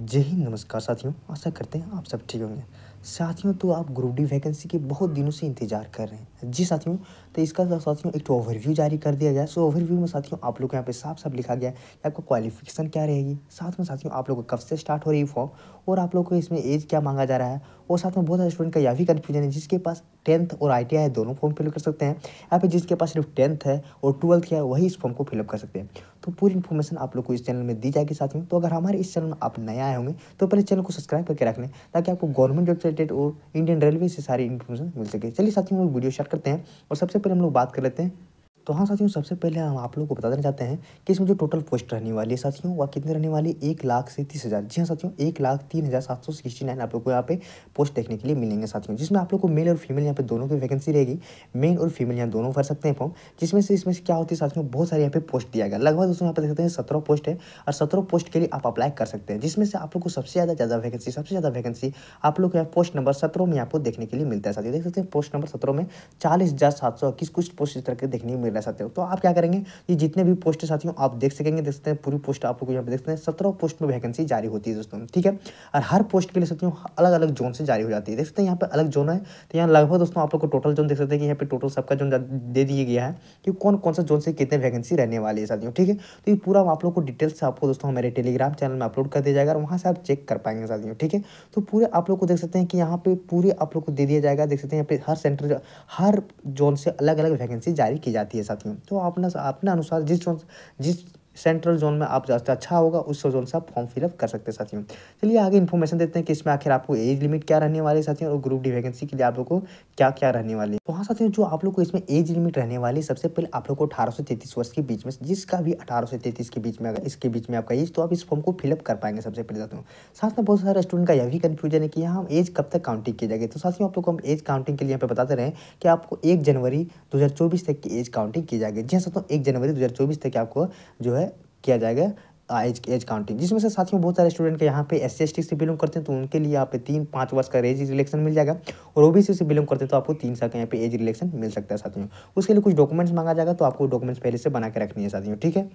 जय हिंद नमस्कार साथियों आशा करते हैं आप सब ठीक होंगे साथियों तो आप ग्रुप डी वैकेंसी के बहुत दिनों से इंतजार कर रहे हैं जी साथियों तो इसका साथियों एक तो ओवरव्यू जारी कर दिया गया सो ओवरव्यू में साथियों आप लोग को यहाँ पे साफ साफ लिखा गया है कि आपका क्वालिफिकेशन क्या रहेगी साथ में साथियों आप लोग को कब से स्टार्ट हो रही फॉर्म और आप लोग को इसमें एज क्या मांगा जा रहा है और साथ में बहुत सारे स्टूडेंट का यह भी कन्फ्यूजन है जिसके पास टेंथ और आई है दोनों फॉर्म फिलअप कर सकते हैं यहाँ पे जिसके पास सिर्फ टेंथ है और ट्वेल्थ है वही इस फॉर्म को फिलअप कर सकते हैं तो पूरी इन्फॉर्मेशन आप लोग को इस चैनल में दी जाएगी साथियों तो अगर हमारे इस चैनल में आप नए आए होंगे तो पहले चैनल को सब्सक्राइब करके रख लें ताकि आपको गवर्नमेंट जॉब रिलेटेड और इंडियन रेलवे से सारी इन्फॉर्मेशन मिल सके चलिए साथ ही हम लोग वीडियो स्टार्ट करते हैं और सबसे पहले हम लोग बात कर लेते हैं तो हाँ साथियों सबसे पहले हम आप लोगों को बता देना चाहते हैं कि इसमें जो टोटल पोस्ट रहने वाली है साथियों वह कितने रहने वाली एक लाख से तीस हज़ार जी हाँ साथियों एक लाख तीन हज़ार सात सौ सिक्सटी नाइन आप लोग को यहाँ पे पोस्ट देखने के लिए मिलेंगे साथियों जिसमें आप लोग को मेल और फीमेल यहाँ पे दोनों की वैकेंसी रहेगी मेल और फीमेल यहाँ दोनों भर सकते हैं फॉर्म जिसमें से इसमें से क्या होती है साथियों बहुत सारे यहाँ पे पोस्ट दिया गया लगभग दोस्तों यहाँ पर देख सकते हैं सत्रह पोस्ट है और सत्रह पोस्ट के लिए आप अप्लाई कर सकते हैं जिसमें से आप लोग को सबसे ज़्यादा ज़्यादा वैकेंसी सबसे ज़्यादा वैकेंसी आप लोग यहाँ पोस्ट नंबर सत्रह में आपको देखने के लिए मिलता है साथियों देख सकते हैं पोस्ट नंबर सत्रह में चालीस हज़ार सात सौ इक्कीस कुछ पोस्ट इस तरह के देखने को आगे रह सकते हो तो आप क्या करेंगे ये जितने भी पोस्ट साथियों आप देख सकेंगे देख सकते हैं पूरी पोस्ट आप लोग यहाँ पे देख सकते हैं सत्रह पोस्ट में वैकेंसी जारी होती है दोस्तों ठीक है और हर पोस्ट के लिए साथियों अलग अलग जोन से जारी हो जाती है देख सकते हैं यहाँ पर अलग जोन है तो यहाँ लगभग दोस्तों आप लोग को टोटल जोन देख सकते हैं कि यहाँ पर टोटल सबका जोन दे दिया गया है कि कौन कौन सा जोन से कितने वैकेंसी रहने वाली है साथियों ठीक है तो ये पूरा आप लोग को डिटेल्स से आपको दोस्तों हमारे टेलीग्राम चैनल में अपलोड कर दिया जाएगा और वहाँ से आप चेक कर पाएंगे साथियों ठीक है तो पूरे आप लोग को देख सकते हैं कि यहाँ पर पूरे आप लोग को दे दिया जाएगा देख सकते हैं यहाँ पे हर सेंटर हर जोन से अलग अलग वैकेंसी जारी की जाती है है साथियों तो अपना अपने अनुसार जिस जिस सेंट्रल जोन में आप जाते अच्छा होगा उस जोन से आप फॉर्म फिलअप कर सकते हैं साथियों चलिए आगे इन्फॉर्मेशन देते हैं कि इसमें आखिर आपको एज लिमिट क्या रहने वाली साथियों और ग्रुप डी वैकेंसी के लिए आप लोग को क्या क्या रहने वाली है तो हाँ साथियों जो आप लोग को इसमें एज लिमिट रहने वाली सबसे पहले आप लोग को अठारह से तैतीस वर्ष के बीच में जिसका भी अठारह से तैतीस के बीच में अगर इसके बीच में आपका एज तो आप इस फॉर्म को फिलअप कर पाएंगे सबसे पहले साथियों साथ में बहुत सारे स्टूडेंट का यह भी कन्फ्यूजन है कि यहाँ हम एज कब तक काउंटिंग की जाएगी तो साथियों आप लोग को हम एज काउंटिंग के लिए यहाँ पे बताते रहे कि आपको एक जनवरी दो तक की एज काउंटिंग की जाएगी जी हाँ साथियों एक जनवरी दो तक आपको जो है किया जाएगा एज एज काउंटिंग जिसमें से साथियों बहुत सारे स्टूडेंट के यहाँ पे एस सी से बिलोंग करते हैं तो उनके लिए यहाँ पे तीन पाँच वर्ष का एज रिलेक्शन मिल जाएगा और ओबीसी से बिलोंग करते हैं तो आपको तीन साल का यहाँ पे एज रिलेक्शन मिल सकता है साथियों उसके लिए कुछ डॉक्यूमेंट्स मांगा जाएगा तो आपको डॉक्यूमेंट्स पहले से बना के रखनी है साथियों ठीक है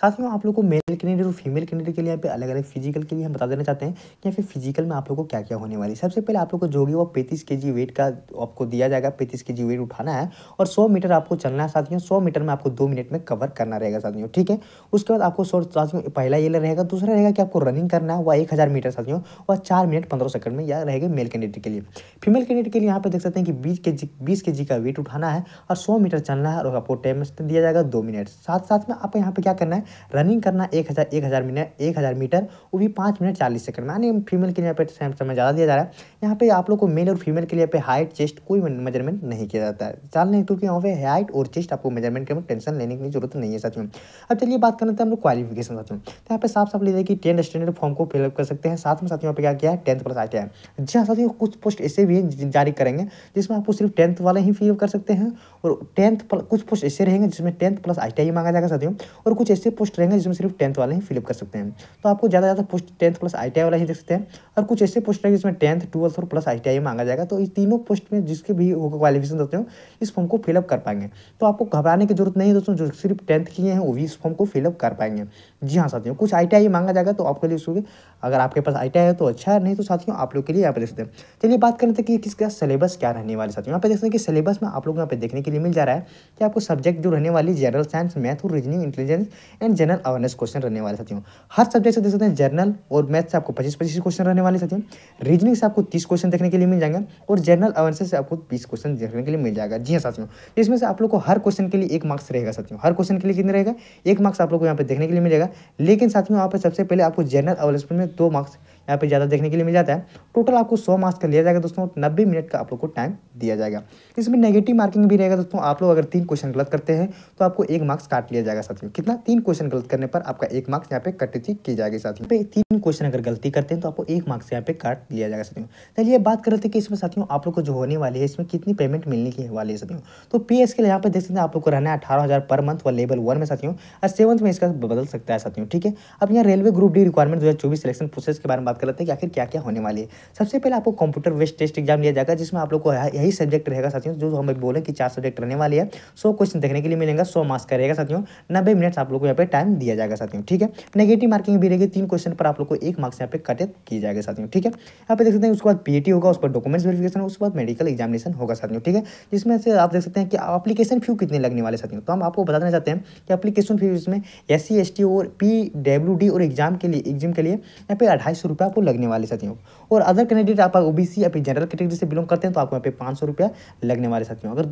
साथ में आप लोग को मेल कैंडिडेट और फीमेल कैंडिडेट के लिए यहाँ पे अलग अलग फिजिकल के लिए हम बता देना चाहते हैं कि यहाँ पे फिजिकल में आप लोग को क्या क्या होने वाली है सबसे पहले आप लोग को जो होगी वो पैंतीस के जी वेट का आपको दिया जाएगा पैंतीस के जी वेट उठाना है और सौ मीटर आपको चलना है साथियों सौ मीटर में आपको दो मिनट में कवर करना रहेगा साथियों ठीक है उसके बाद आपको सौ साथियों पहला ये रहेगा दूसरा रहेगा कि आपको रनिंग करना है वह एक हज़ार मीटर साथियों वह चार मिनट पंद्रह सेकंड में यह रहेगा मेल कैंडिडेट के लिए फीमेल कैंडिडेट के लिए यहाँ पे देख सकते हैं कि बीस के जी बीस के जी का वेट उठाना है और सौ मीटर चलना है और आपको टाइम दिया जाएगा दो मिनट साथ साथ में आपको यहाँ पर क्या करना है रनिंग करना एक हज़ार एक हज़ार मिनट एक हज़ार मीटर वो भी पाँच मिनट चालीस सेकंड में यानी फीमेल के लिए पे समय ज़्यादा दिया जा रहा है यहाँ पे आप लोग को मेल और फीमेल के लिए पे हाइट चेस्ट कोई मेजरमेंट नहीं किया जाता है चाल नहीं क्योंकि यहाँ पे हाइट और चेस्ट आपको मेजरमेंट के टेंशन लेने की जरूरत नहीं है साथ में अब चलिए बात करना था हम लोग क्वालिफिकेशन साथियों तो यहाँ पे साफ साफ लीजिए कि टेंथ स्टैंडर्ड फॉर्म को फिलअप कर सकते हैं साथ में साथियों यहाँ पे क्या किया है टेंथ प्लस आई टी जी हाँ साथियों कुछ पोस्ट ऐसे भी जारी करेंगे जिसमें आपको सिर्फ टेंथ वाले ही फिलअप कर सकते हैं और टेंथ कुछ पोस्ट ऐसे रहेंगे जिसमें टेंथ प्लस आई मांगा जाएगा साथियों और कुछ ऐसे ऐसे पोस्ट रहेंगे जिसमें सिर्फ टेंथ वाले ही फिलअप कर सकते हैं तो आपको ज़्यादा ज़्यादा पोस्ट टेंथ प्लस आई वाला ही देख सकते हैं और कुछ ऐसे पोस्ट रहेंगे जिसमें टेंथ ट्वेल्थ और प्लस आई मांगा जाएगा तो इस तीनों पोस्ट में जिसके भी क्वालिफिकेशन देते हो इस फॉर्म को फिलअप कर पाएंगे तो आपको घबराने की जरूरत नहीं है दोस्तों जो सिर्फ टेंथ किए हैं वो भी इस फॉर्म को फिलअप कर पाएंगे जी हाँ साथियों कुछ आई मांगा जाएगा तो आपके लिए उसके अगर आपके पास आई है तो अच्छा है नहीं तो साथियों आप लोग के लिए यहाँ पर देख सकते हैं चलिए बात करते हैं कि किसका सिलेबस क्या रहने वाले साथियों यहाँ पर देख सकते हैं कि सिलेबस में आप लोग यहाँ पे देखने के लिए मिल जा रहा है कि आपको सब्जेक्ट जो रहने वाली जनरल साइंस मैथ और reasoning intelligence and general awareness question रहने वाले साथियों हर सब्जेक्ट से देख सकते हैं जनरल और मैथ से आपको पच्चीस पच्चीस क्वेश्चन रहने वाले साथियों रीजनिंग से आपको तीस क्वेश्चन देखने के लिए मिल जाएंगे और जनरल अवेयरनेस से आपको बीस क्वेश्चन देखने के लिए मिल जाएगा जी हाँ साथियों इसमें से आप लोग को हर क्वेश्चन के लिए एक मार्क्स रहेगा साथियों हर क्वेश्चन के लिए कितने रहेगा एक मार्क्स आप लोग को यहाँ पर देखने के लिए मिलेगा लेकिन साथियों यहाँ पर सबसे पहले आपको जनरल अवेयरनेस में दो मार्क्स यहाँ पे ज़्यादा देखने के लिए मिल जाता है टोटल आपको सौ मार्क्स का लिया जाएगा दोस्तों नब्बे मिनट का आप लोग को टाइम दिया जाएगा इसमें नेगेटिव मार्किंग भी रहेगा दोस्तों आप लोग अगर तीन क्वेश्चन गलत करते हैं तो आपको एक मार्क्स काट लिया जाएगा साथियों कितना तीन क्वेश्चन गलत करने पर आपका एक मार्क्स यहाँ पे कटौती की जाएगी साथियों में तीन क्वेश्चन अगर गलती करते हैं तो आपको एक मार्क्स यहाँ पे काट लिया जाएगा साथियों चलिए बात करते हैं कि इसमें साथियों आप लोग को जो होने वाली है इसमें कितनी पेमेंट मिलने की वाली है साथियों तो पी के लिए यहाँ पे देख सकते हैं आप लोग को रहना है अठारह पर मंथ व लेवल वन में साथियों और सेवंथ में इसका बदल सकता है साथियों ठीक है अब यहाँ रेलवे ग्रुप डी रिक्वायरमेंट दो सिलेक्शन प्रोसेस के बारे में बात कर लेते हैं कि आखिर क्या क्या होने वाली है सबसे पहले आपको कंप्यूटर वेस्ट टेस्ट एग्जाम लिया जाएगा जिसमें आप लोग को यही सब्जेक्ट रहेगा साथियों जो हम बोले कि चार सब्जेक्ट रहने वाली है सौ क्वेश्चन देखने के लिए मिलेगा सौ मार्क्स का रहेगा साथियों नब्बे मिनट्स आप लोग को यहाँ पर टाइम दिया जाएगा साथियों ठीक है नेगेटिव मार्किंग भी रहेगी तीन क्वेश्चन पर आप लोग को एक मार्क्स यहाँ पे कटेट किया जाएगा साथियों ठीक है यहाँ पर देख सकते हैं उसके बाद पी e होगा उस पर डॉक्यूमेंट्स वेरिफिकेशन उसके बाद मेडिकल एग्जामिनेशन होगा साथियों ठीक है जिसमें से आप देख सकते हैं कि अपलीकेशन फ्यू कितने लगने वाले साथियों तो हम आपको बताना चाहते हैं कि अपलीकेशन फ्यू इसमें एस सी और पी और एग्जाम के लिए एग्जाम के लिए यहाँ पे अढ़ाई सौ रुपये आपको लगने वाले साथियों और अदर कैंडिडेट आप ओ बी सी या फिर जनरल कैटेगरी से बिलोंग करते हैं तो आपको यहाँ पे पाँच सौ रुपया लगने वाले साथियों अगर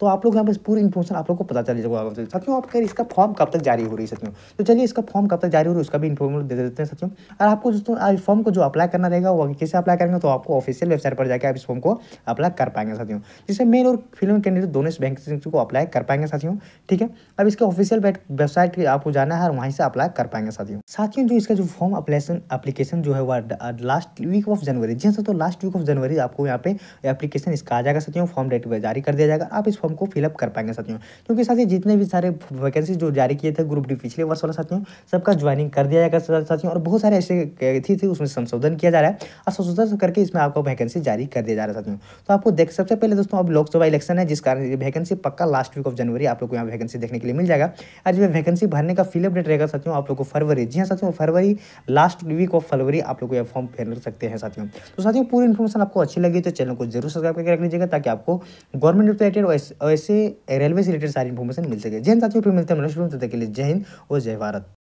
तो आप लोग यहाँ पर पूरी इन्फॉर्मेशन आप लोग को पता चल जाएगा साथियों आप खैर इसका फॉर्म कब तक जारी हो रही है साथियों तो चलिए इसका फॉर्म कब तक जारी हो रही है उसका भी इन्फॉर्मेशन दे देते हैं साथियों और आपको दोस्तों आज फॉर्म को जो अप्लाई करना रहेगा वो कैसे अप्लाई करेंगे तो आपको ऑफिशियल वेबसाइट पर जाकर आप इस फॉर्म को अप्लाई कर पाएंगे साथियों जिससे मेल और फिल्म कैंडिडेट दोनों इस बैंक को अप्लाई कर पाएंगे साथियों ठीक है अब इसके ऑफिशियल वेबसाइट आपको जाना है और वहीं से अप्लाई कर पाएंगे साथियों साथियों जो इसका जो फॉर्म अप्लीकेशन जो है वो पर लास्ट वीक ऑफ जनवरी जी हाँ तो लास्ट वीक ऑफ जनवरी आपको यहाँ पे एप्लीकेशन इसका आ जाएगा साथियों फॉर्म डेट पर जारी कर दिया जाएगा आप इस फॉर्म को फिलअप कर पाएंगे साथियों क्योंकि साथ ही जितने भी सारे वैकेंसी जो जारी किए थे ग्रुप डी पिछले वर्ष वाला साथियों सबका ज्वाइनिंग कर दिया जाएगा साथियों और बहुत सारे ऐसे थी थी उसमें संशोधन किया जा रहा है और संशोधन करके इसमें आपको वैकेंसी जारी कर दिया जा रहा है साथियों तो आपको देख सबसे पहले दोस्तों अब लोकसभा इलेक्शन है जिस कारण वैकेंसी पक्का लास्ट वीक ऑफ जनवरी आप लोग को यहाँ वैकेंसी देखने के लिए मिल जाएगा और आज वैकेंसी भरने का फिलअप डेट रहेगा साथियों आप लोग को फरवरी जी हाँ साथियों फरवरी लास्ट वीक ऑफ फरवरी आप को या फॉर्म फेल कर सकते हैं साथियों तो साथियों पूरी इन्फॉर्मेशन आपको अच्छी लगी तो चैनल को जरूर सब्सक्राइब करके रख लीजिएगा ताकि आपको गवर्नमेंट रिलेटेड ऐसे रेलवे से रिलेटेड सारी इन्फॉर्मेशन मिल सके जैन साथियों फिर मिलते हैं मनुष्य के लिए जय हिंद और जय भारत